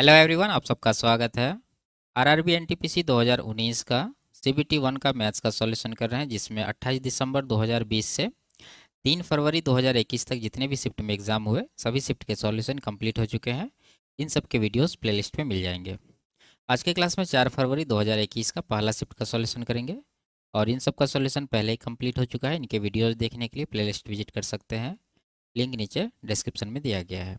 Hello everyone आप सबका स्वागत है आरआरबी एनटीपीसी 2019 का सीबीटी वन का मैथ्स का सॉल्यूशन कर रहे हैं जिसमें 28 दिसंबर 2020 से 3 फरवरी 2021 तक जितने भी शिफ्ट में एग्ज़ाम हुए सभी शिफ्ट के सॉल्यूशन कंप्लीट हो चुके हैं इन सब के वीडियोस प्लेलिस्ट में मिल जाएंगे आज के क्लास में चार फरवरी दो का पहला शिफ्ट का सॉल्यूशन करेंगे और इन सब का सोल्यूशन पहले ही कम्प्लीट हो चुका है इनके वीडियोज़ देखने के लिए प्ले विजिट कर सकते हैं लिंक नीचे डिस्क्रिप्शन में दिया गया है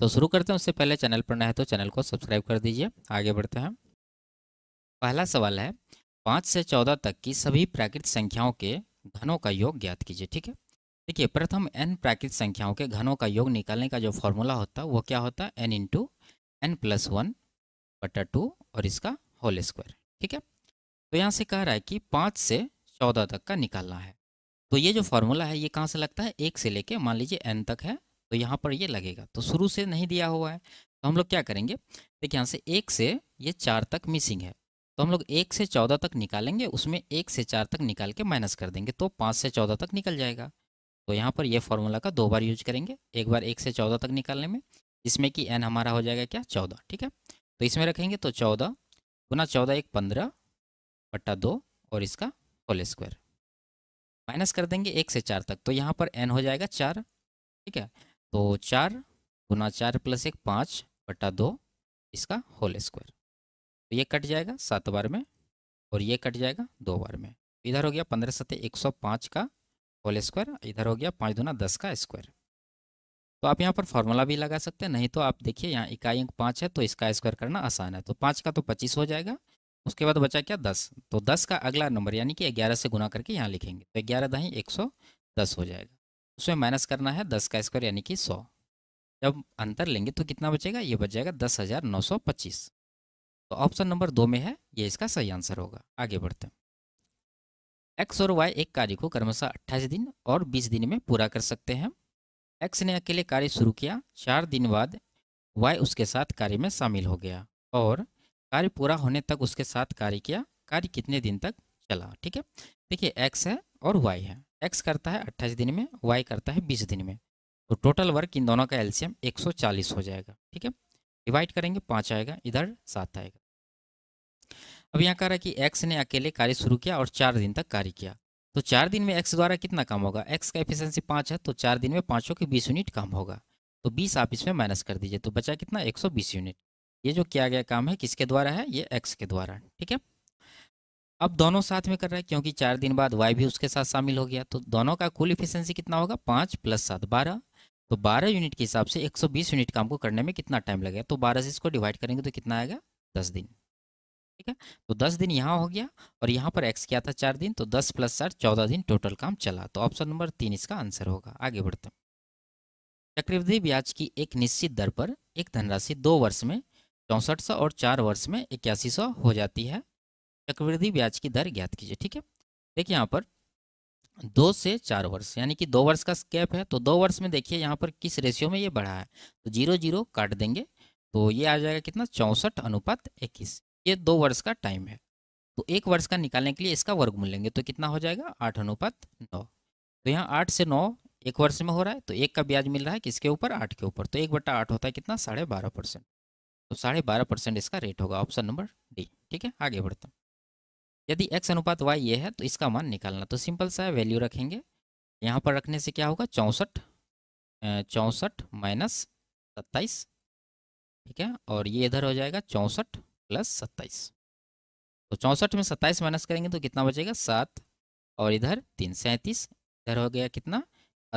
तो शुरू करते हैं उससे पहले चैनल पर नए है तो चैनल को सब्सक्राइब कर दीजिए आगे बढ़ते हैं पहला सवाल है पाँच से चौदह तक की सभी प्राकृत संख्याओं के घनों का योग ज्ञात कीजिए ठीक है देखिए प्रथम एन प्राकृत संख्याओं के घनों का योग निकालने का जो फॉर्मूला होता है वो क्या होता है N into N plus one बटा टू और इसका होल स्क्वायर ठीक है तो यहाँ से कह रहा है कि पाँच से चौदह तक का निकालना है तो ये जो फॉर्मूला है ये कहाँ से लगता है एक से लेके मान लीजिए एन तक है तो यहाँ पर ये लगेगा तो शुरू से नहीं दिया हुआ है तो हम लोग क्या करेंगे देखिए यहाँ से एक से ये चार तक मिसिंग है तो हम लोग एक से चौदह तक निकालेंगे उसमें एक से चार तक निकाल के माइनस कर देंगे तो पाँच से चौदह तक निकल जाएगा तो यहाँ पर ये फॉर्मूला का दो बार यूज करेंगे एक बार एक से चौदह तक निकालने में इसमें कि एन हमारा हो जाएगा क्या चौदह ठीक है तो इसमें रखेंगे तो चौदह गुना चौदह एक पंद्रह बट्टा दो और इसका होल स्क्वायर माइनस कर देंगे एक से चार तक तो यहाँ पर एन हो जाएगा चार ठीक है तो चार गुना चार प्लस एक पाँच बटा दो इसका होल स्क्वायर तो ये कट जाएगा सात बार में और ये कट जाएगा दो बार में इधर हो गया पंद्रह सत्य एक सौ पाँच का होल स्क्वायर इधर हो गया पाँच दुना दस का स्क्वायर तो आप यहाँ पर फॉर्मूला भी लगा सकते हैं नहीं तो आप देखिए यहाँ इकाई अंक पाँच है तो इसका स्क्वायर करना आसान है तो पाँच का तो पच्चीस हो जाएगा उसके बाद बचा क्या दस तो दस का अगला नंबर यानी कि ग्यारह से गुना करके यहाँ लिखेंगे तो ग्यारह दही एक सौ दस हो जाएगा उसमें माइनस करना है दस का स्क्वायर यानी कि सौ जब अंतर लेंगे तो कितना बचेगा ये बच जाएगा दस हज़ार नौ सौ पच्चीस तो ऑप्शन नंबर दो में है ये इसका सही आंसर होगा आगे बढ़ते हैं एक्स और वाई एक कार्य को क्रमशः अट्ठाईस दिन और बीस दिन में पूरा कर सकते हैं एक्स ने अकेले कार्य शुरू किया चार दिन बाद वाई उसके साथ कार्य में शामिल हो गया और कार्य पूरा होने तक उसके साथ कार्य किया कार्य कितने दिन तक चला ठीक है देखिए एक्स है और वाई है एक्स करता है अट्ठाईस दिन में वाई करता है बीस दिन में तो टोटल वर्क इन दोनों का एल्सियम चालीस हो जाएगा ठीक है डिवाइड करेंगे पाँच आएगा इधर सात आएगा अब यहाँ कह रहा है कि एक्स ने अकेले कार्य शुरू किया और चार दिन तक कार्य किया तो चार दिन में एक्स द्वारा कितना काम होगा एक्स का एफिशिएंसी पाँच है तो चार दिन में पाँचों के बीस यूनिट काम होगा तो बीस आप इसमें माइनस कर दीजिए तो बचा कितना एक यूनिट ये जो किया गया काम है किसके द्वारा है ये एक्स के द्वारा ठीक है अब दोनों साथ में कर रहा है क्योंकि चार दिन बाद वाई भी उसके साथ शामिल हो गया तो दोनों का कुल इफिशेंसी कितना होगा पाँच प्लस सात बारह तो बारह यूनिट के हिसाब से एक सौ बीस यूनिट काम को करने में कितना टाइम लगेगा तो बारह से इसको डिवाइड करेंगे तो कितना आएगा दस दिन ठीक है तो दस दिन यहाँ हो गया और यहाँ पर एक्स क्या था चार दिन तो दस प्लस सात चौदह दिन टोटल काम चला तो ऑप्शन नंबर तीन इसका आंसर होगा आगे बढ़ते हैं चक्रवृद्धि ब्याज की एक निश्चित दर पर एक धनराशि दो वर्ष में चौंसठ और चार वर्ष में इक्यासी हो जाती है चक्रवृद्धि ब्याज की दर ज्ञात कीजिए ठीक है देखिए यहाँ पर दो से चार वर्ष यानी कि दो वर्ष का गैप है तो दो वर्ष में देखिए यहाँ पर किस रेशियो में ये बढ़ा है तो जीरो जीरो काट देंगे तो ये आ जाएगा कितना चौंसठ अनुपात इक्कीस ये दो वर्ष का टाइम है तो एक वर्ष का निकालने के लिए इसका मूल लेंगे तो कितना हो जाएगा आठ अनुपात नौ तो यहाँ आठ से नौ एक वर्ष में हो रहा है तो एक का ब्याज मिल रहा है किसके ऊपर आठ के ऊपर तो एक बट्टा आठ होता है कितना साढ़े बारह परसेंट तो साढ़े बारह परसेंट इसका रेट होगा ऑप्शन नंबर डी ठीक है आगे बढ़ता हूँ यदि x अनुपात y ये है तो इसका मान निकालना तो सिंपल सा वैल्यू रखेंगे यहाँ पर रखने से क्या होगा चौंसठ चौंसठ माइनस सत्ताईस ठीक है और ये इधर हो जाएगा चौंसठ प्लस सत्ताईस तो चौंसठ में सत्ताईस माइनस करेंगे तो कितना बचेगा सात और इधर तीन सैंतीस इधर हो गया कितना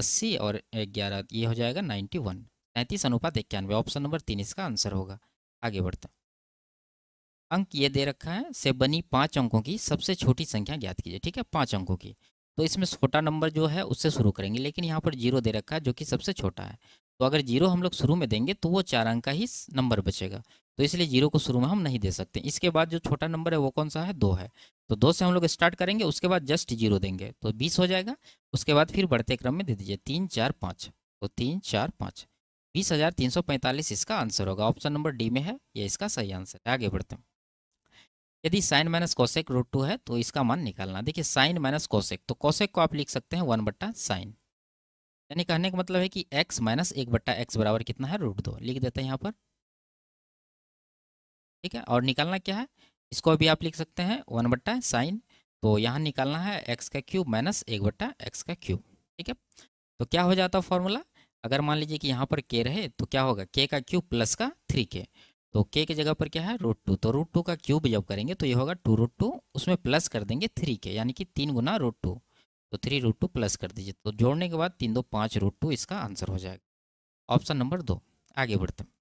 अस्सी और ग्यारह ये हो जाएगा नाइन्टी वन सैंतीस अनुपात इक्यानवे ऑप्शन नंबर तीन इसका आंसर होगा आगे बढ़ते अंक ये दे रखा है से बनी पाँच अंकों की सबसे छोटी संख्या ज्ञात कीजिए ठीक है पाँच अंकों की तो इसमें छोटा नंबर जो है उससे शुरू करेंगे लेकिन यहाँ पर जीरो दे रखा है जो कि सबसे छोटा है तो अगर जीरो हम लोग शुरू में देंगे तो वो चार अंक का ही नंबर बचेगा तो इसलिए जीरो को शुरू में हम नहीं दे सकते इसके बाद जो छोटा नंबर है वो कौन सा है दो है तो दो से हम लोग स्टार्ट करेंगे उसके बाद जस्ट जीरो देंगे तो बीस हो जाएगा उसके बाद फिर बढ़ते क्रम में दे दीजिए तीन चार पाँच तो तीन चार पाँच बीस हजार तीन सौ पैंतालीस इसका आंसर होगा ऑप्शन नंबर डी में है ये इसका सही आंसर है आगे बढ़ते हैं यदि sine minus cosec root two है तो इसका मान निकालना देखिए साइन माइनस कौशेक तो कौशेक को आप लिख सकते हैं वन बट्टा साइन यानी कहने का मतलब है कि एक्स माइनस एक बट्टा एक्स बराबर कितना है रूट दो लिख देते हैं यहाँ पर ठीक है और निकालना क्या है इसको भी आप लिख सकते हैं वन बट्टा साइन तो यहाँ निकालना है एक्स का क्यूब माइनस एक बट्टा एक्स का क्यूब ठीक है तो क्या हो जाता है फॉर्मूला अगर मान लीजिए कि यहाँ पर के रहे तो क्या होगा के का क्यूब प्लस का थ्री के तो के की जगह पर क्या है रूट टू तो रूट टू का क्यूब जब करेंगे तो ये होगा टू रूट टू उसमें प्लस कर देंगे थ्री के यानी कि तीन गुना रूट टू तो थ्री रूट टू प्लस कर दीजिए तो जोड़ने के बाद तीन दो पाँच रूट टू इसका आंसर हो जाएगा ऑप्शन नंबर दो आगे बढ़ते हैं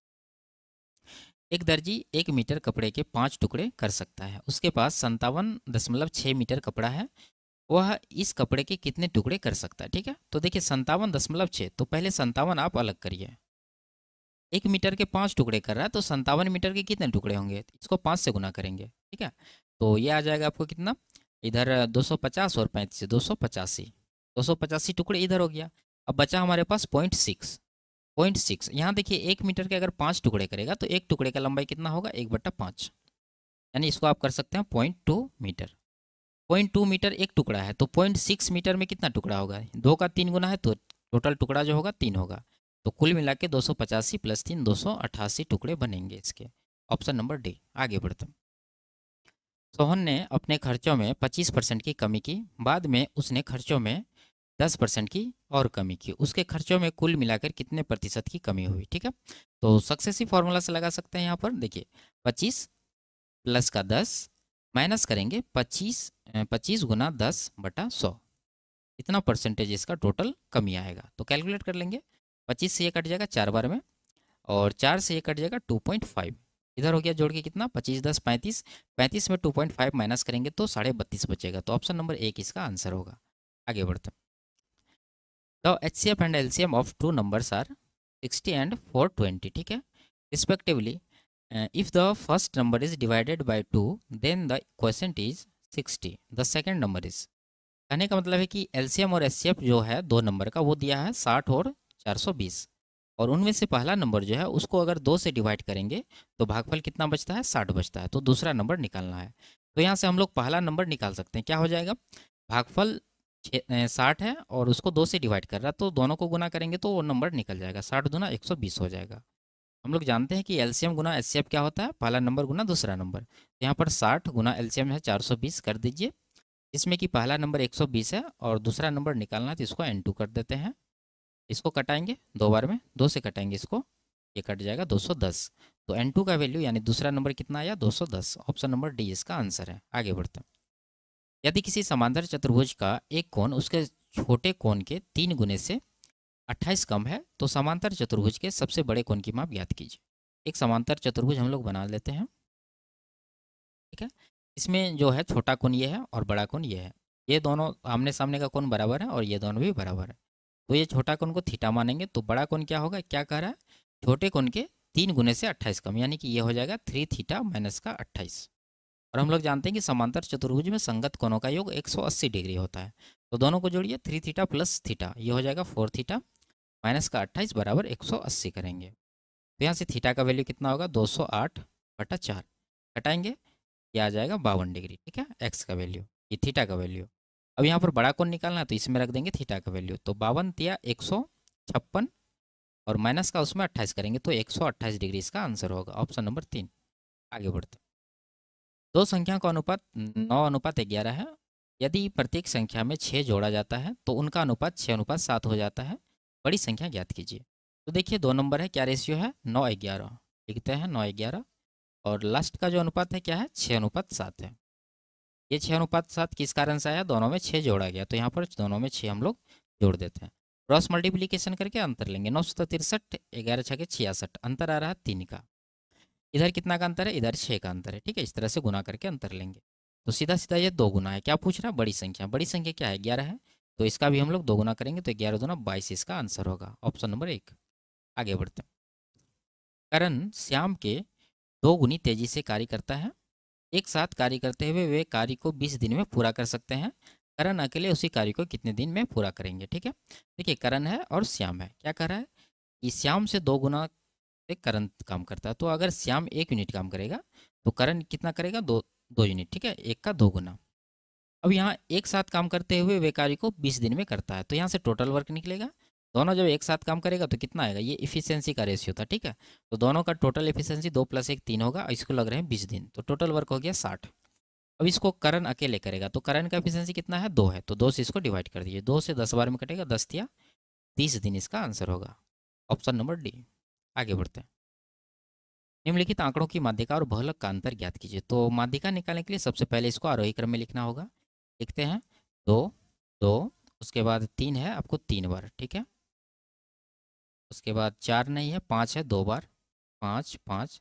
एक दर्जी एक मीटर कपड़े के पाँच टुकड़े कर सकता है उसके पास संतावन दशमलव छः मीटर कपड़ा है वह इस कपड़े के कितने टुकड़े कर सकता है ठीक है तो देखिए संतावन दशमलव छः तो पहले संतावन आप अलग करिए एक मीटर के पाँच टुकड़े कर रहा है तो संतावन मीटर के कितने टुकड़े होंगे इसको पाँच से गुना करेंगे ठीक है तो ये आ जाएगा आपको कितना इधर पचास और पैंतीस दो सौ पचासी दो सौ पचासी टुकड़े इधर हो गया अब बचा हमारे पास पॉइंट सिक्स पॉइंट सिक्स यहाँ देखिए एक मीटर के अगर पाँच टुकड़े करेगा तो एक टुकड़े का लंबाई कितना होगा एक बट्टा पाँच यानी इसको आप कर सकते हैं point two metre point two metre एक टुकड़ा है तो पॉइंट सिक्स मीटर में कितना टुकड़ा होगा दो का तीन गुना है तो टोटल टुकड़ा जो होगा तीन होगा तो कुल मिला के दो प्लस तीन दो टुकड़े बनेंगे इसके ऑप्शन नंबर डी आगे बढ़ते हैं सोहन ने अपने खर्चों में 25 परसेंट की कमी की बाद में उसने खर्चों में 10 परसेंट की और कमी की उसके खर्चों में कुल मिलाकर कितने प्रतिशत की कमी हुई ठीक है तो सक्सेसिव फार्मूला से लगा सकते हैं यहाँ पर देखिए 25 प्लस का 10 माइनस करेंगे 25 25 गुना दस बटा सौ इतना परसेंटेज इसका टोटल कमी आएगा तो कैलकुलेट कर लेंगे पच्चीस से ये कट जाएगा चार बार में और चार से ये कट जाएगा टू पॉइंट फाइव इधर हो गया जोड़ के कितना पच्चीस दस पैंतीस पैंतीस में टू पॉइंट फाइव माइनस करेंगे तो साढ़े बत्तीस बचेगा तो ऑप्शन नंबर एक इसका आंसर होगा आगे बढ़ते the H C F and L C M of two numbers are sixty and four twenty ठीक है respectively if the first number is divided by two then the question is sixty the second number is कहने का मतलब है कि L C M और S C F जो है दो नंबर का वो दिया है साठ और 420 और उनमें से पहला नंबर जो है उसको अगर दो से डिवाइड करेंगे तो भागफल कितना बचता है साठ बचता है तो दूसरा नंबर निकालना है तो यहाँ से हम लोग पहला नंबर निकाल सकते हैं क्या हो जाएगा भागफल साठ है और उसको दो से डिवाइड कर रहा है तो दोनों को गुना करेंगे तो वो नंबर निकल जाएगा साठ गुना एक सौ बीस हो जाएगा हम लोग जानते हैं कि एलसीएम गुना एस क्या होता है पहला नंबर गुना दूसरा नंबर तो यहाँ पर साठ गुना एलसीएम है चार सौ बीस कर दीजिए इसमें कि पहला नंबर एक सौ बीस है और दूसरा नंबर निकालना है तो इसको एन टू कर देते हैं इसको कटाएंगे दो बार में दो से कटाएंगे इसको ये कट जाएगा 210 तो N2 का वैल्यू यानी दूसरा नंबर कितना आया 210 ऑप्शन नंबर डी इसका आंसर है आगे बढ़ते हैं यदि किसी समांतर चतुर्भुज का एक कोण उसके छोटे कोण के तीन गुने से 28 कम है तो समांतर चतुर्भुज के सबसे बड़े कोण की माप याद कीजिए एक समांतर चतुर्भुज हम लोग बना लेते हैं ठीक है इसमें जो है छोटा कोण ये है और बड़ा कोण ये है ये दोनों आमने सामने का कोण बराबर है और ये दोनों भी बराबर है तो ये छोटा कोण को थीटा मानेंगे तो बड़ा कोण क्या होगा क्या कह रहा है छोटे कोण के तीन गुने से अट्ठाईस कम यानी कि ये हो जाएगा थ्री थीटा माइनस का अट्ठाईस और हम लोग जानते हैं कि समांतर चतुर्भुज में संगत कोणों का योग 180 डिग्री होता है तो दोनों को जोड़िए थ्री थीटा प्लस थीटा ये हो जाएगा फोर थीटा माइनस का अट्ठाईस बराबर अस्सी करेंगे तो यहाँ से थीटा का वैल्यू कितना होगा दो सौ आठ बटा चार घटाएंगे ये आ जाएगा बावन डिग्री ठीक है एक्स का वैल्यू ये थीटा का वैल्यू अब यहाँ पर बड़ा कोण निकालना है तो इसमें रख देंगे थीटा का वैल्यू तो बावन तिया एक सौ छप्पन और माइनस का उसमें अट्ठाईस करेंगे तो एक सौ अट्ठाईस डिग्री इसका आंसर होगा ऑप्शन नंबर तीन आगे बढ़ते दो संख्या का अनुपात नौ अनुपात ग्यारह है यदि प्रत्येक संख्या में छः जोड़ा जाता है तो उनका अनुपात छः अनुपात सात हो जाता है बड़ी संख्या ज्ञात कीजिए तो देखिए दो नंबर है क्या रेशियो है नौ ग्यारह लिखते हैं नौ ग्यारह और लास्ट का जो अनुपात है क्या है छः अनुपात सात है ये छः अनुपात सात किस कारण से आया दोनों में छः जोड़ा गया तो यहाँ पर दोनों में छः हम लोग जोड़ देते हैं क्रॉस मल्टीप्लीकेशन करके अंतर लेंगे नौ सौ तिरसठ ग्यारह छः के छियासठ अंतर आ रहा है तीन का इधर कितना का अंतर है इधर छः का अंतर है ठीक है इस तरह से गुना करके अंतर लेंगे तो सीधा सीधा ये दो गुना है क्या पूछ रहा है बड़ी संख्या बड़ी संख्या क्या है ग्यारह है तो इसका भी हम लोग दो गुना करेंगे तो ग्यारह दोनों बाईस इसका आंसर होगा ऑप्शन नंबर एक आगे बढ़ते हैं करण श्याम के दो गुनी तेजी से कार्य करता है एक साथ कार्य करते हुए वे कार्य को बीस दिन में पूरा कर सकते हैं करण अकेले उसी कार्य को कितने दिन में पूरा करेंगे ठीक है देखिए करण है और श्याम है क्या कर रहा है कि श्याम से दो गुना पे करण काम करता है तो अगर श्याम एक यूनिट काम करेगा तो करण कितना करेगा दो दो यूनिट ठीक है एक का दो गुना अब यहाँ एक साथ काम करते हुए वे कार्य को बीस दिन में करता है तो यहाँ से टोटल वर्क निकलेगा दोनों जब एक साथ काम करेगा तो कितना आएगा ये इफिशियंसी का रेशियो था ठीक है तो दोनों का टोटल इफिशियंसी दो प्लस एक तीन होगा इसको लग रहे हैं बीस दिन तो टोटल वर्क हो गया साठ अब इसको करण अकेले करेगा तो करण का एफिशियंसी कितना है दो है तो दो से इसको डिवाइड कर दीजिए दो से दस बार में कटेगा दस या तीस दिन इसका आंसर होगा ऑप्शन नंबर डी आगे बढ़ते हैं निम्नलिखित आंकड़ों की माध्यिका और बहुलक का अंतर ज्ञात कीजिए तो माध्यिका निकालने के लिए सबसे पहले इसको आरोही क्रम में लिखना होगा लिखते हैं दो दो उसके बाद तीन है आपको तीन बार ठीक है उसके बाद चार नहीं है पाँच है दो बार पाँच पाँच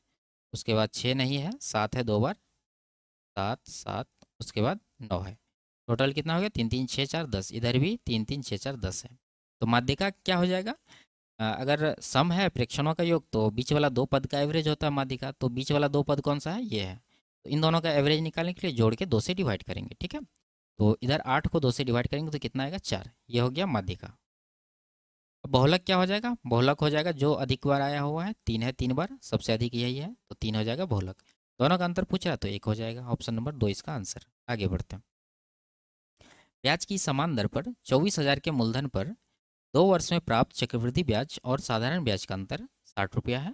उसके बाद छः नहीं है सात है दो बार सात सात उसके बाद नौ है टोटल कितना हो गया तीन तीन छः चार दस इधर भी तीन तीन छः चार दस है तो माध्यिका क्या हो जाएगा अगर सम है प्रेक्षणों का योग तो बीच वाला दो पद का एवरेज होता है माध्यिका तो बीच वाला दो पद कौन सा है ये है तो इन दोनों का एवरेज निकालने के लिए जोड़ के दो से डिवाइड करेंगे ठीक है तो इधर आठ को दो से डिवाइड करेंगे तो कितना आएगा चार ये हो गया माध्यिका बहुलक क्या हो जाएगा बहुलक हो जाएगा जो अधिक बार आया हुआ है तीन है तीन बार सबसे अधिक यही है तो तीन हो जाएगा बहुलक दोनों का अंतर पूछ रहा तो एक हो जाएगा ऑप्शन नंबर दो इसका आंसर आगे बढ़ते हैं ब्याज की समान दर पर चौबीस हजार के मूलधन पर दो वर्ष में प्राप्त चक्रवृद्धि ब्याज और साधारण ब्याज का अंतर साठ रुपया है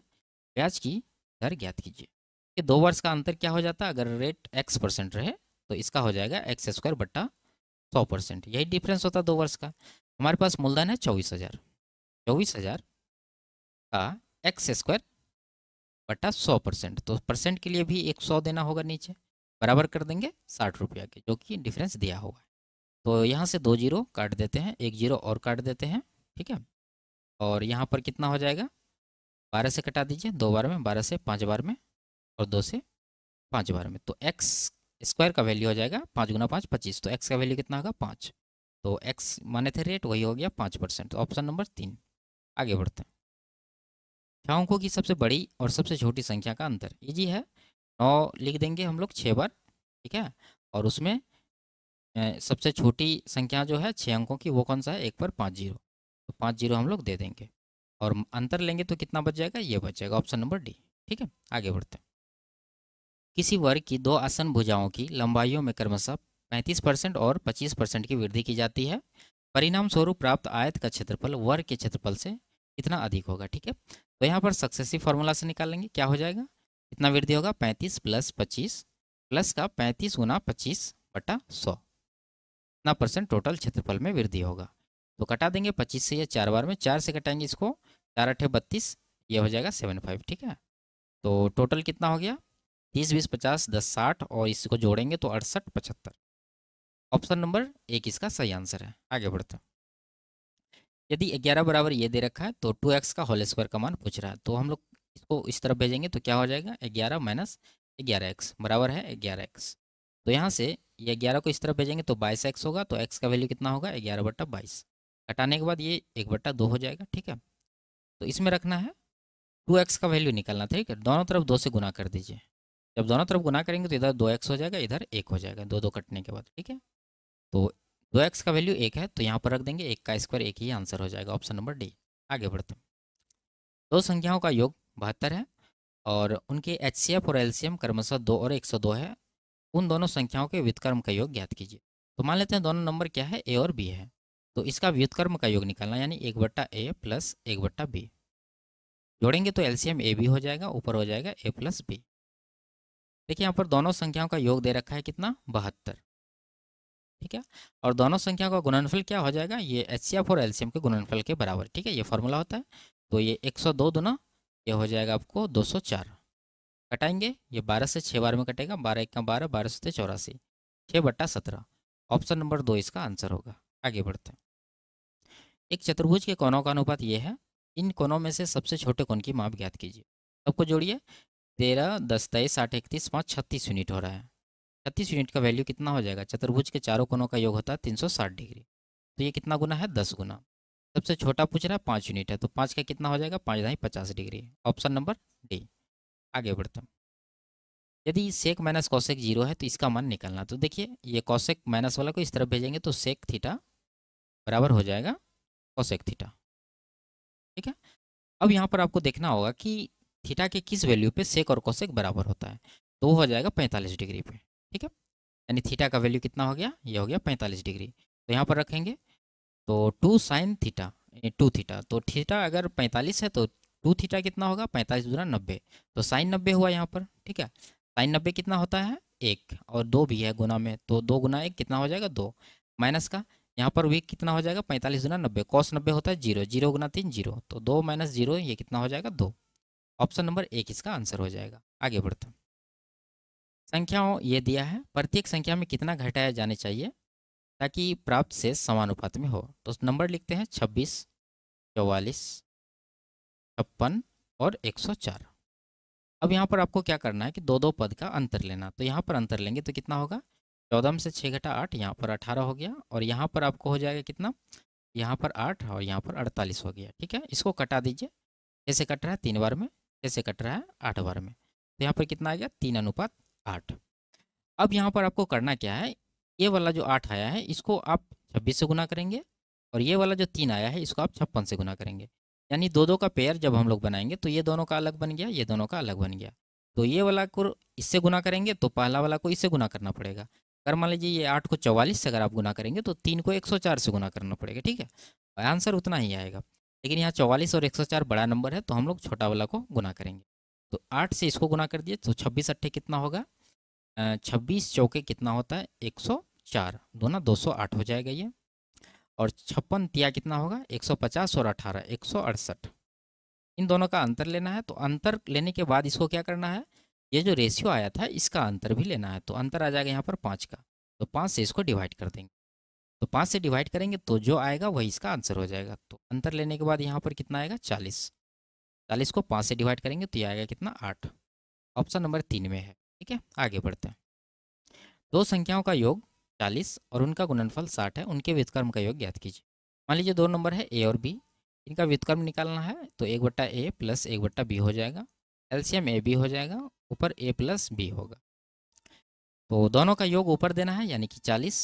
ब्याज की दर ज्ञात कीजिए कि दो वर्ष का अंतर क्या हो जाता अगर रेट एक्स परसेंट रहे तो इसका हो जाएगा एक्स स्क्वायर बट्टा सौ परसेंट यही डिफरेंस होता दो वर्ष का हमारे पास मूलधन है चौबीस हज़ार चौबीस हज़ार का एक्स स्क्वायर बटा सौ परसेंट तो परसेंट के लिए भी एक सौ देना होगा नीचे बराबर कर देंगे साठ रुपया के जो कि डिफरेंस दिया हुआ है तो यहाँ से दो जीरो काट देते हैं एक जीरो और काट देते हैं ठीक है और यहाँ पर कितना हो जाएगा बारह से कटा दीजिए दो बार में बारह से पाँच बार में और दो से पाँच बार में तो एक्स स्क्वायर का वैल्यू हो जाएगा पाँच गुना पाँच पच्चीस तो एक्स का वैल्यू कितना होगा पाँच तो एक्स माने थे रेट वही हो गया पाँच परसेंट तो ऑप्शन नंबर तीन आगे बढ़ते हैं छः अंकों की सबसे बड़ी और सबसे छोटी संख्या का अंतर ये जी है नौ लिख देंगे हम लोग छः बार ठीक है और उसमें सबसे छोटी संख्या जो है छः अंकों की वो कौन सा है एक पर पाँच जीरो तो पाँच जीरो हम लोग दे देंगे और अंतर लेंगे तो कितना बच जाएगा ये बच जाएगा ऑप्शन नंबर डी ठीक है आगे बढ़ते हैं किसी वर्ग की दो आसन भुजाओं की लंबाइयों में क्रमशः पैंतीस परसेंट और पच्चीस परसेंट की वृद्धि की जाती है परिणाम स्वरूप प्राप्त आयत का क्षेत्रफल वर्ग के क्षेत्रफल से इतना अधिक होगा ठीक है तो यहाँ पर सक्सेसिव फॉर्मूला से निकालेंगे क्या हो जाएगा इतना वृद्धि होगा पैंतीस प्लस पच्चीस प्लस का पैंतीस गुना पच्चीस बटा सौ इतना परसेंट टोटल क्षेत्रफल में वृद्धि होगा तो कटा देंगे पच्चीस से या चार बार में चार से कटाएंगे इसको चार अठे बत्तीस ये हो जाएगा सेवन फाइव ठीक है तो टोटल कितना हो गया तीस बीस पचास दस साठ और इसको जोड़ेंगे तो अड़सठ पचहत्तर ऑप्शन नंबर एक इसका सही आंसर है आगे बढ़ते हैं यदि ग्यारह बराबर ये दे रखा है तो टू एक्स का होल स्क्वायर का मान पूछ रहा है तो हम लोग इसको इस तरफ भेजेंगे तो क्या हो जाएगा ग्यारह माइनस ग्यारह एक्स बराबर है ग्यारह एक्स तो यहाँ से ये ग्यारह को इस तरफ भेजेंगे तो बाईस एक्स होगा तो एक्स का वैल्यू कितना होगा ग्यारह बट्टा बाईस कटाने के बाद ये एक बट्टा दो हो जाएगा ठीक है तो इसमें रखना है टू एक्स का वैल्यू निकालना ठीक है दोनों तरफ दो से गुना कर दीजिए जब दोनों तरफ गुना करेंगे तो इधर दो एक्स हो जाएगा इधर एक हो जाएगा दो दो कटने के बाद ठीक है तो दो एक्स का वैल्यू एक है तो यहाँ पर रख देंगे एक का स्क्वायर एक ही आंसर हो जाएगा ऑप्शन नंबर डी आगे बढ़ते हैं दो संख्याओं का योग बहत्तर है और उनके एच और एल क्रमशः दो और एक सौ दो है उन दोनों संख्याओं के व्युतकर्म का योग ज्ञात कीजिए तो मान लेते हैं दोनों नंबर क्या है ए और बी है तो इसका व्युतकर्म का योग निकालना यानी एक बट्टा ए प्लस एक बट्टा बी जोड़ेंगे तो एलसीएम ए बी हो जाएगा ऊपर हो जाएगा ए प्लस बी देखिए यहाँ पर दोनों संख्याओं का योग दे रखा है कितना बहत्तर ठीक है और दोनों संख्या का गुणनफल क्या हो जाएगा ये एच सी एफ और एलसीएम के गुणनफल के बराबर ठीक है ये फॉर्मूला होता है तो ये 102 दुना ये हो जाएगा आपको 204 कटाएंगे ये 12 से 6 बार में कटेगा 12 एक का बारह बारह सौ चौरासी छः बट्टा सत्रह ऑप्शन नंबर दो इसका आंसर होगा आगे बढ़ते हैं एक चतुर्भुज के कोनों का अनुपात ये है इन कोनों में से सबसे छोटे कोन की माप ज्ञात कीजिए सबको जोड़िए तेरह दस तेईस साठ इकतीस पाँच छत्तीस यूनिट हो रहा है छत्तीस यूनिट का वैल्यू कितना हो जाएगा चतुर्भुज के चारों कोनों का योग होता है तीन डिग्री तो ये कितना गुना है दस गुना सबसे छोटा पूछ रहा है पाँच यूनिट है तो पाँच का कितना हो जाएगा पाँच धाई पचास डिग्री ऑप्शन नंबर डी आगे बढ़ते हैं यदि सेक माइनस कौशेक जीरो है तो इसका मान निकालना तो देखिए ये कौशेक माइनस वाला को इस तरफ भेजेंगे तो सेक थीटा बराबर हो जाएगा कौशेक थीटा ठीक है अब यहाँ पर आपको देखना होगा कि थीटा के किस वैल्यू पे सेक और कौशेक बराबर होता है तो वो हो जाएगा पैंतालीस डिग्री पे ठीक है यानी थीटा का वैल्यू कितना हो गया ये हो गया पैंतालीस डिग्री तो यहाँ पर रखेंगे तो two sine theta two theta तो थीटा अगर पैंतालीस है तो टू थीटा कितना होगा पैंतालीस दूना नब्बे तो साइन नब्बे हुआ यहाँ पर ठीक है साइन नब्बे कितना होता है एक और दो भी है गुना में तो दो गुना एक कितना हो जाएगा दो माइनस का यहाँ पर भी कितना हो जाएगा पैंतालीस गुना नब्बे कॉस नब्बे होता है जीरो जीरो गुना तीन जीरो तो दो माइनस जीरो ये कितना हो जाएगा दो ऑप्शन नंबर एक इसका आंसर हो जाएगा आगे बढ़ते संख्याओं ये दिया है प्रत्येक संख्या में कितना घटाया जाने चाहिए ताकि प्राप्त से समानुपात में हो तो नंबर लिखते हैं छब्बीस चौवालीस छप्पन और 104 अब यहाँ पर आपको क्या करना है कि दो दो पद का अंतर लेना तो यहाँ पर अंतर लेंगे तो कितना होगा चौदह में से छः घटा आठ यहाँ पर अठारह हो गया और यहाँ पर आपको हो जाएगा कितना यहाँ पर आठ और यहाँ पर अड़तालीस हो गया ठीक है इसको कटा दीजिए कैसे कट रहा है तीन बार में कैसे कट रहा है आठ बार में तो यहाँ पर कितना आ गया तीन अनुपात आठ अब यहाँ पर आपको करना क्या है ये वाला जो आठ आया है इसको आप छब्बीस से गुना करेंगे और ये वाला जो तीन आया है इसको आप छप्पन से गुना करेंगे यानी दो दो का पेयर जब हम लोग बनाएंगे तो ये दोनों का अलग बन गया ये दोनों का अलग बन गया तो ये वाला को इससे गुना करेंगे तो पहला वाला को इससे गुना करना पड़ेगा अगर मान लीजिए ये आठ को चौवालीस से अगर आप गुना करेंगे तो तीन को एक सौ चार से गुना करना पड़ेगा ठीक है तो आंसर उतना ही आएगा लेकिन यहाँ चौवालीस और एक सौ चार बड़ा नंबर है तो हम लोग छोटा वाला को गुना करेंगे तो आठ से इसको गुना कर दिए तो छब्बीस अट्ठे कितना होगा छब्बीस चौके कितना होता है एक सौ चार दोनों दो सौ आठ हो जाएगा ये और छप्पन तिया कितना होगा एक सौ पचास और अठारह एक सौ अड़सठ इन दोनों का अंतर लेना है तो अंतर लेने के बाद इसको क्या करना है ये जो रेशियो आया था इसका अंतर भी लेना है तो अंतर आ जाएगा यहाँ पर पाँच का तो पाँच से इसको डिवाइड कर देंगे तो पाँच से डिवाइड करेंगे तो जो आएगा वही इसका आंसर हो जाएगा तो अंतर लेने के बाद यहाँ पर कितना आएगा चालीस चालीस को पाँच से डिवाइड करेंगे तो ये आएगा कितना आठ ऑप्शन नंबर तीन में है ठीक है आगे बढ़ते हैं दो संख्याओं का योग चालीस और उनका गुणनफल साठ है उनके वितकर्म का योग ज्ञात कीजिए मान लीजिए दो नंबर है ए और बी इनका व्युतकर्म निकालना है तो एक बट्टा ए प्लस एक बट्टा बी हो जाएगा एल्शियम ए बी हो जाएगा ऊपर ए प्लस बी होगा तो दोनों का योग ऊपर देना है यानी कि चालीस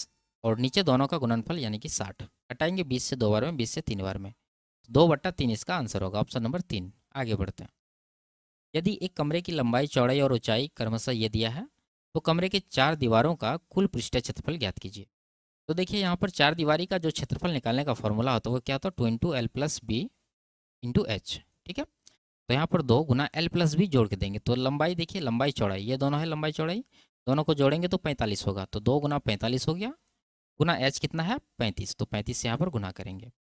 और नीचे दोनों का गुणनफल यानी कि साठ कटाएंगे बीस से दो बार में बीस से तीन बार में दो बट्टा तीन इसका आंसर होगा ऑप्शन नंबर तीन आगे बढ़ते हैं यदि एक कमरे की लंबाई चौड़ाई और ऊंचाई क्रमशः यह दिया है तो कमरे के चार दीवारों का कुल पृष्ठ क्षेत्रफल ज्ञात कीजिए तो देखिए यहाँ पर चार दीवारी का जो क्षेत्रफल निकालने का फॉर्मूला होता है वो क्या होता है two into L plus B into H ठीक है तो यहाँ पर दो गुना एल प्लस बी जोड़ के देंगे तो लंबाई देखिए लंबाई चौड़ाई ये दोनों है लंबाई चौड़ाई दोनों को जोड़ेंगे तो पैंतालीस होगा तो दो गुना पैंतालीस हो गया गुना एच कितना है पैंतीस तो पैंतीस से यहाँ पर गुना करेंगे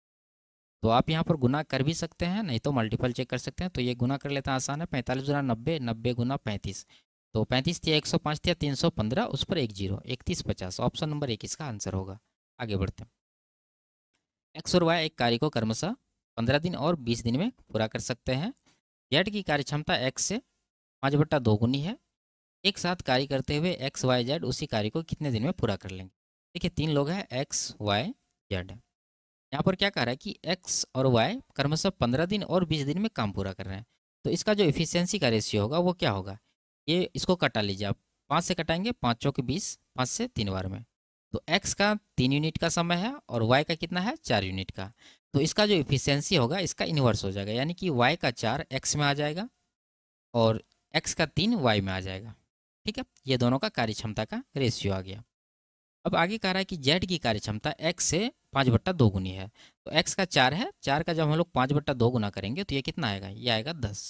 तो आप यहाँ पर गुना कर भी सकते हैं नहीं तो मल्टीपल चेक कर सकते हैं तो ये गुना कर लेते हैं आसान है पैंतालीस गुना नब्बे नब्बे गुना पैंतीस तो पैंतीस थी एक सौ पाँच थी तीन सौ पंद्रह उस पर एक जीरो इकतीस पचास ऑप्शन नंबर एक इसका आंसर होगा आगे बढ़ते हैं एक्स और वाई एक कार्य को कर्मशः पंद्रह दिन और बीस दिन में पूरा कर सकते हैं जेड की कार्य क्षमता एक्स से पाँच बट्टा दोगुनी है एक साथ कार्य करते हुए एक्स वाई जेड उसी कार्य को कितने दिन में पूरा कर लेंगे देखिए तीन लोग हैं एक्स वाई जेड यहाँ पर क्या कह रहा है कि एक्स और वाई क्रमशः पंद्रह दिन और बीस दिन में काम पूरा कर रहे हैं तो इसका जो इफिशियंसी का रेशियो होगा वो क्या होगा ये इसको कटा लीजिए आप पाँच से कटाएंगे पाँच चौके बीस पाँच से तीन बार में तो एक्स का तीन यूनिट का समय है और वाई का कितना है चार यूनिट का तो इसका जो इफिशियंसी होगा इसका इन्वर्स हो जाएगा यानी कि वाई का चार एक्स में आ जाएगा और एक्स का तीन वाई में आ जाएगा ठीक है ये दोनों का कार्य क्षमता का रेशियो आ गया अब आगे कह रहा है कि जेड की कार्य क्षमता एक्स से पाँच बट्टा दो गुनी है तो एक्स का चार है चार का जब हम लोग पाँच बट्टा दो गुना करेंगे तो ये कितना आएगा ये आएगा दस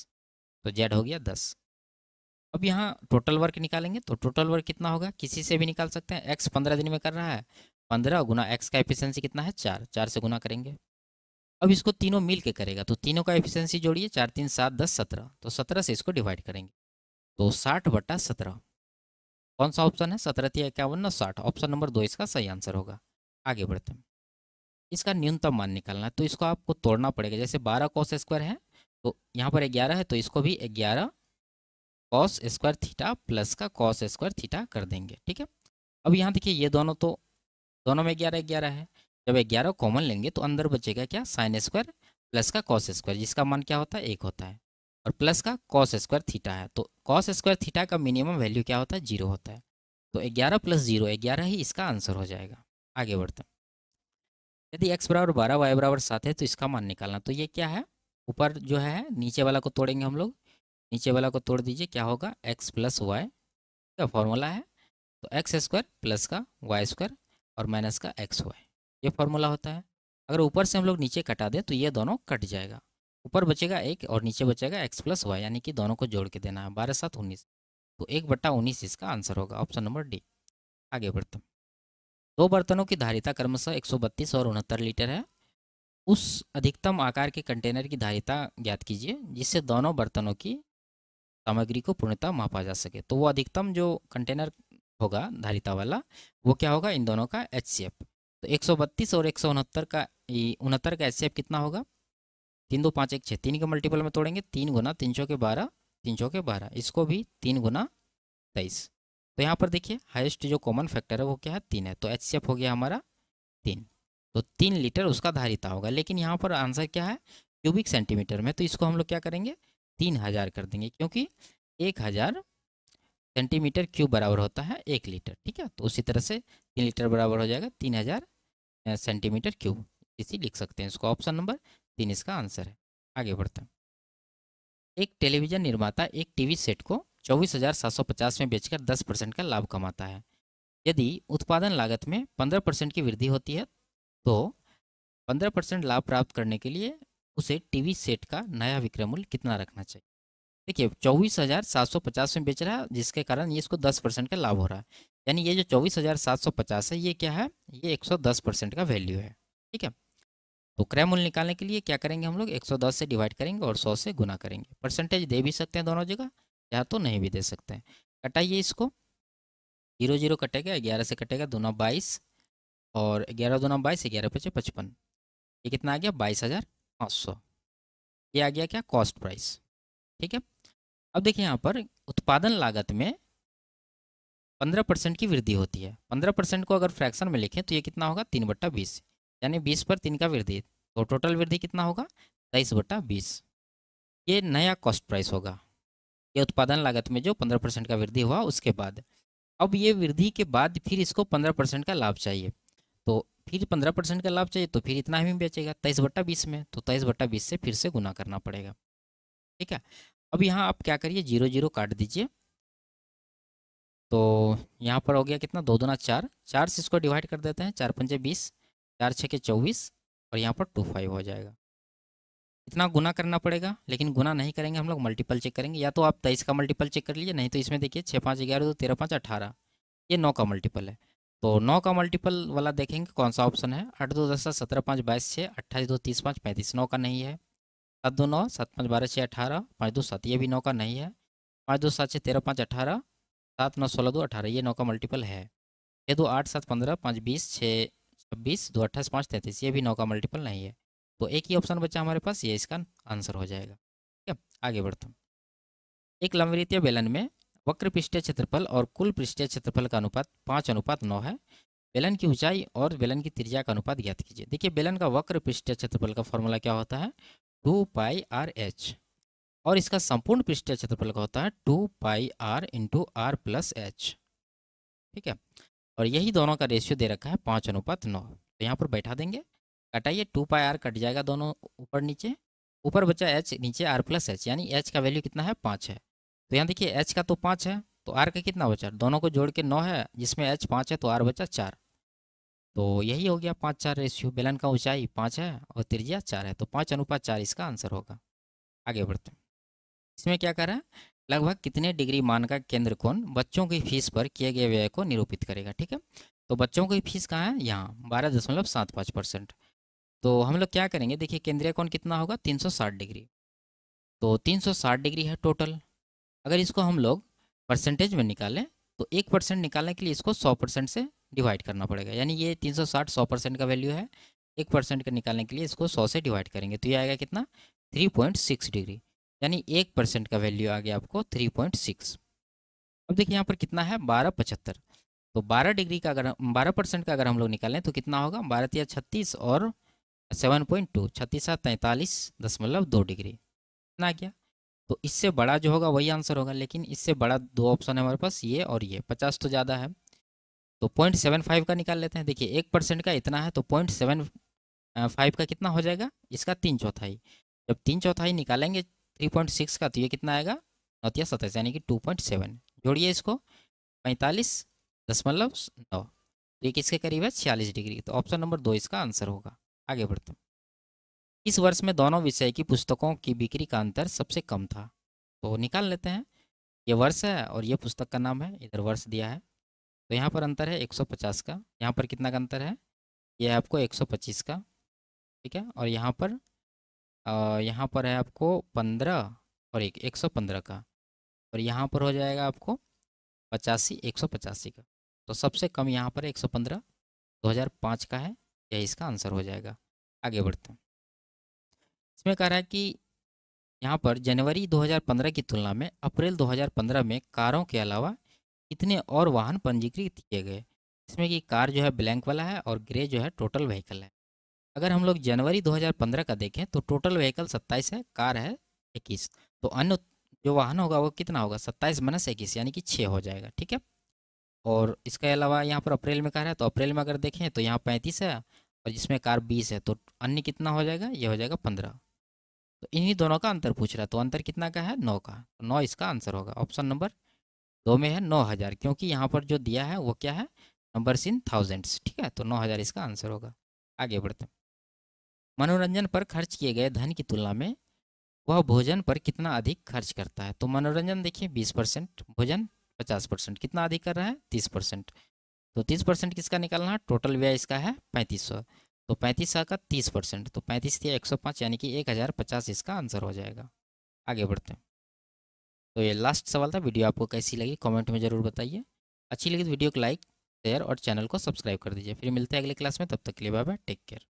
तो जेड हो गया दस अब यहाँ टोटल वर्क निकालेंगे तो टोटल वर्क कितना होगा किसी से भी निकाल सकते हैं एक्स पंद्रह दिन में कर रहा है पंद्रह गुना एक्स का एफिशियंसी कितना है चार चार से गुना करेंगे अब इसको तीनों मिल के करेगा तो तीनों का एफिशियंसी जोड़िए चार तीन सात दस सत्रह तो सत्रह से इसको डिवाइड करेंगे तो साठ बट्टा सत्रह कौन सा ऑप्शन है सत्रह तीन इक्यावन नौ साठ ऑप्शन नंबर दो इसका सही आंसर होगा आगे बढ़ते हैं इसका न्यूनतम मान निकालना है तो इसको आपको तोड़ना पड़ेगा जैसे बारह कॉस स्क्वायर है तो यहाँ पर ग्यारह है तो इसको भी ग्यारह कॉस स्क्वायर थीटा प्लस का कॉस स्क्वायर थीटा कर देंगे ठीक है अब यहाँ देखिए ये दोनों तो दोनों में ग्यारह ग्यारह है जब ग्यारह कॉमन लेंगे तो अंदर बचेगा क्या साइन स्क्वायर प्लस का कॉस स्क्वायर जिसका मान क्या होता है एक होता है और प्लस का कॉस स्क्वायर थीटा है तो कॉस स्क्वायर थीटा का मिनिमम वैल्यू क्या होता है जीरो होता है तो ग्यारह प्लस जीरो ग्यारह ही इसका आंसर हो जाएगा आगे बढ़ते हैं यदि एक्स बराबर बारह वाई बराबर सात है तो इसका मान निकालना तो ये क्या है ऊपर जो है नीचे वाला को तोड़ेंगे हम लोग नीचे वाला को तोड़ दीजिए क्या होगा एक्स प्लस वाई का फॉर्मूला है तो एक्स स्क्वायर प्लस का वाई स्क्वायर और माइनस का एक्स वाई ये फॉर्मूला होता है अगर ऊपर से हम लोग नीचे कटा दें तो ये दोनों कट जाएगा ऊपर बचेगा एक और नीचे बचेगा एक्स प्लस वाई यानी कि दोनों को जोड़ के देना है बारह सात उन्नीस तो एक बट्टा उन्नीस इसका आंसर होगा ऑप्शन नंबर डी आगे बढ़ते हैं दो बर्तनों की धारिता क्रमशः 132 और उनहत्तर लीटर है उस अधिकतम आकार के कंटेनर की धारिता ज्ञात कीजिए जिससे दोनों बर्तनों की सामग्री को पूर्णतः मापा जा सके तो वो अधिकतम जो कंटेनर होगा धारिता वाला वो क्या होगा इन दोनों का एच सी एफ तो बत्तीस और एक का उनहत्तर का एच सी एफ कितना होगा तीन दो पाँच एक छः तीन के मल्टीपल में तोड़ेंगे तीन गुना तीन सौ के बारह तीन सौ के बारह इसको भी तीन गुना तेईस तो यहाँ पर देखिए हाईएस्ट जो कॉमन फैक्टर है वो क्या है तीन है तो एच हो गया हमारा तीन तो तीन लीटर उसका धारिता होगा लेकिन यहाँ पर आंसर क्या है क्यूबिक सेंटीमीटर में तो इसको हम लोग क्या करेंगे तीन हज़ार कर देंगे क्योंकि एक हज़ार सेंटीमीटर क्यूब बराबर होता है एक लीटर ठीक है तो उसी तरह से तीन लीटर बराबर हो जाएगा तीन हज़ार सेंटीमीटर क्यूब इसी लिख सकते हैं इसको ऑप्शन नंबर तीन इसका आंसर है आगे बढ़ते हैं एक टेलीविज़न निर्माता एक टीवी सेट को चौबीस हज़ार सात सौ पचास में बेचकर दस परसेंट का लाभ कमाता है यदि उत्पादन लागत में पंद्रह परसेंट की वृद्धि होती है तो पंद्रह परसेंट लाभ प्राप्त करने के लिए उसे टीवी सेट का नया विक्रय मूल्य कितना रखना चाहिए देखिए चौबीस हज़ार सात सौ पचास में बेच रहा है जिसके कारण ये इसको दस परसेंट का लाभ हो रहा है यानी ये जो चौबीस हज़ार सात सौ पचास है ये क्या है ये एक सौ दस परसेंट का वैल्यू है ठीक है तो क्रय मूल्य निकालने के लिए क्या करेंगे हम लोग एक सौ दस से डिवाइड करेंगे और सौ से गुना करेंगे परसेंटेज दे भी सकते हैं दोनों जगह या तो नहीं भी दे सकते हैं कटाइए इसको जीरो जीरो कटेगा ग्यारह से कटेगा दोनों बाईस और ग्यारह दोनों बाईस ग्यारह पचे पचपन ये कितना आ गया बाईस हज़ार पाँच सौ ये आ गया क्या कॉस्ट प्राइस ठीक है अब देखिए यहाँ पर उत्पादन लागत में पंद्रह परसेंट की वृद्धि होती है पंद्रह परसेंट को अगर फ्रैक्शन में लिखें तो ये कितना होगा तीन बट्टा बीस यानी बीस पर तीन का वृद्धि तो टोटल वृद्धि कितना होगा तेईस बट्टा बीस ये नया कॉस्ट प्राइस होगा ये उत्पादन लागत में जो पंद्रह परसेंट का वृद्धि हुआ उसके बाद अब ये वृद्धि के बाद फिर इसको पंद्रह परसेंट का लाभ चाहिए तो फिर पंद्रह परसेंट का लाभ चाहिए तो फिर इतना ही बेचेगा तेईस बट्टा बीस में तो तेईस बट्टा बीस से फिर से गुना करना पड़ेगा ठीक है अब यहाँ आप क्या करिए जीरो जीरो काट दीजिए तो यहाँ पर हो गया कितना दो ना चार चार से इसको डिवाइड कर देते हैं चार पंजे बीस चार छः के चौबीस और यहाँ पर टू फाइव हो जाएगा इतना गुना करना पड़ेगा लेकिन गुना नहीं करेंगे हम लोग मल्टीपल चेक करेंगे या तो आप तेईस का मल्टीपल चेक कर लीजिए नहीं तो इसमें देखिए छः पाँच ग्यारह दो तेरह पाँच अठारह ये नौ का मल्टीपल है तो नौ का मल्टीपल वाला देखेंगे कौन सा ऑप्शन है आठ दो दस सात सत्रह पाँच बाईस छः अट्ठाईस दो तीस पाँच पैंतीस नौ का नहीं है सात दो नौ सात पाँच बारह छः अठारह पाँच दो सात ये भी नौ का नहीं है पाँच दो सात छः तेरह पाँच अठारह सात नौ सोलह दो अठारह ये नौ का मल्टीपल है छः दो आठ सात पंद्रह पाँच बीस छः छब्बीस दो अट्ठाईस पाँच तैंतीस ये भी नौ का मल्टीपल नहीं है तो एक ही ऑप्शन बचा हमारे पास ये इसका आंसर हो जाएगा ठीक है आगे बढ़ता हूँ एक लंबरीतीय बेलन में वक्र पृष्ठ क्षेत्रफल और कुल पृष्ठ क्षेत्रफल का अनुपात पाँच अनुपात नौ है बेलन की ऊंचाई और बेलन की त्रिज्या का अनुपात ज्ञात कीजिए देखिए बेलन का वक्र पृष्ठ क्षेत्रफल का फॉर्मूला क्या होता है टू पाई आर एच और इसका संपूर्ण पृष्ठ क्षेत्रफल का होता है two pi R into R plus H ठीक है और यही दोनों का रेशियो दे रखा है पाँच अनुपात नौ तो यहाँ पर बैठा देंगे कटाइए टू पाई आर कट जाएगा दोनों ऊपर नीचे ऊपर बचा एच नीचे आर प्लस एच यानी एच का वैल्यू कितना है पाँच है तो यहाँ देखिए एच का तो पाँच है तो आर का कितना बचा दोनों को जोड़ के नौ है जिसमें एच पाँच है तो आर बचा चार तो यही हो गया पाँच चार रेशियो बेलन का ऊंचाई पाँच है और त्रिज्या चार है तो पाँच अनुपात चार इसका आंसर होगा आगे बढ़ते हैं इसमें क्या करें लगभग कितने डिग्री मान का केंद्र कोण बच्चों की फीस पर किए गए व्यय को निरूपित करेगा ठीक है तो बच्चों की फीस कहाँ है यहाँ बारह दशमलव सात पाँच परसेंट तो हम लोग क्या करेंगे देखिए केंद्रीय कोण कितना होगा 360 डिग्री तो 360 डिग्री है टोटल अगर इसको हम लोग परसेंटेज में निकालें तो एक परसेंट निकालने के लिए इसको सौ परसेंट से डिवाइड करना पड़ेगा यानी ये तीन सौ साठ सौ परसेंट का वैल्यू है एक परसेंट का निकालने के लिए इसको सौ से डिवाइड करेंगे तो ये आएगा कितना थ्री पॉइंट सिक्स डिग्री यानी एक परसेंट का वैल्यू आ गया आपको थ्री पॉइंट सिक्स अब देखिए यहाँ पर कितना है बारह पचहत्तर तो बारह डिग्री का अगर बारह परसेंट का अगर हम लोग निकालें तो कितना होगा बारह या छत्तीस और सेवन पॉइंट टू छत्तीस सात तैंतालीस दशमलव दो डिग्री कितना आ गया तो इससे बड़ा जो होगा वही आंसर होगा लेकिन इससे बड़ा दो ऑप्शन है हमारे पास ये और ये पचास तो ज़्यादा है तो पॉइंट सेवन फाइव का निकाल लेते हैं देखिए एक परसेंट का इतना है तो पॉइंट सेवन फाइव का कितना हो जाएगा इसका तीन चौथाई जब तीन चौथाई निकालेंगे थ्री पॉइंट सिक्स का तो ये कितना आएगा नौतिया सत्ताईस यानी कि टू पॉइंट सेवन जोड़िए इसको पैंतालीस दशमलव नौ तो ये किसके करीब है छियालीस डिग्री तो ऑप्शन नंबर दो इसका आंसर होगा आगे बढ़ते हैं इस वर्ष में दोनों विषय की पुस्तकों की बिक्री का अंतर सबसे कम था तो निकाल लेते हैं ये वर्ष है और ये पुस्तक का नाम है इधर वर्ष दिया है तो यहाँ पर अंतर है 150 का यहाँ पर कितना का अंतर है ये है आपको 125 का ठीक है और यहाँ पर यहाँ पर है आपको 15 और एक एक का और यहाँ पर हो जाएगा आपको पचासी एक का तो सबसे कम यहाँ पर एक सौ का है यह इसका आंसर हो जाएगा आगे हम्म। बढ़ते हैं इसमें कह रहा है कि यहाँ पर जनवरी 2015 की तुलना में अप्रैल 2015 में कारों के अलावा कितने और वाहन पंजीकृत किए गए इसमें कि कार जो है ब्लैंक वाला है और ग्रे जो है टोटल व्हीकल है अगर हम लोग जनवरी 2015 का देखें तो टोटल व्हीकल 27 है कार है 21 तो अन्य जो वाहन होगा वो कितना होगा 27 माइनस इक्कीस यानी कि 6 हो जाएगा ठीक है और इसके अलावा यहाँ पर अप्रैल में कार है तो अप्रैल में अगर देखें तो यहाँ पैंतीस है और जिसमें कार बीस है तो अन्य कितना हो जाएगा ये हो जाएगा पंद्रह तो इन्हीं दोनों का अंतर पूछ रहा है तो अंतर कितना का है नौ का तो नौ इसका आंसर होगा ऑप्शन नंबर दो में है नौ हज़ार क्योंकि यहाँ पर जो दिया है वो क्या है नंबर इन थाउजेंड्स ठीक है तो नौ हज़ार इसका आंसर होगा आगे बढ़ते हैं मनोरंजन पर खर्च किए गए धन की तुलना में वह भोजन पर कितना अधिक खर्च करता है तो मनोरंजन देखिए बीस परसेंट भोजन पचास परसेंट कितना अधिक कर रहा है तीस परसेंट तो तीस परसेंट किसका निकालना है टोटल व्यय इसका है पैंतीस सौ तो पैंतीस सौ का तीस परसेंट तो पैंतीस या एक सौ पाँच यानी कि एक हज़ार पचास इसका आंसर हो जाएगा आगे बढ़ते हैं तो ये लास्ट सवाल था वीडियो आपको कैसी लगी कॉमेंट में ज़रूर बताइए अच्छी लगी तो वीडियो को लाइक शेयर और चैनल को सब्सक्राइब कर दीजिए फिर मिलते हैं अगले क्लास में तब तक के लिए बाय बाय टेक केयर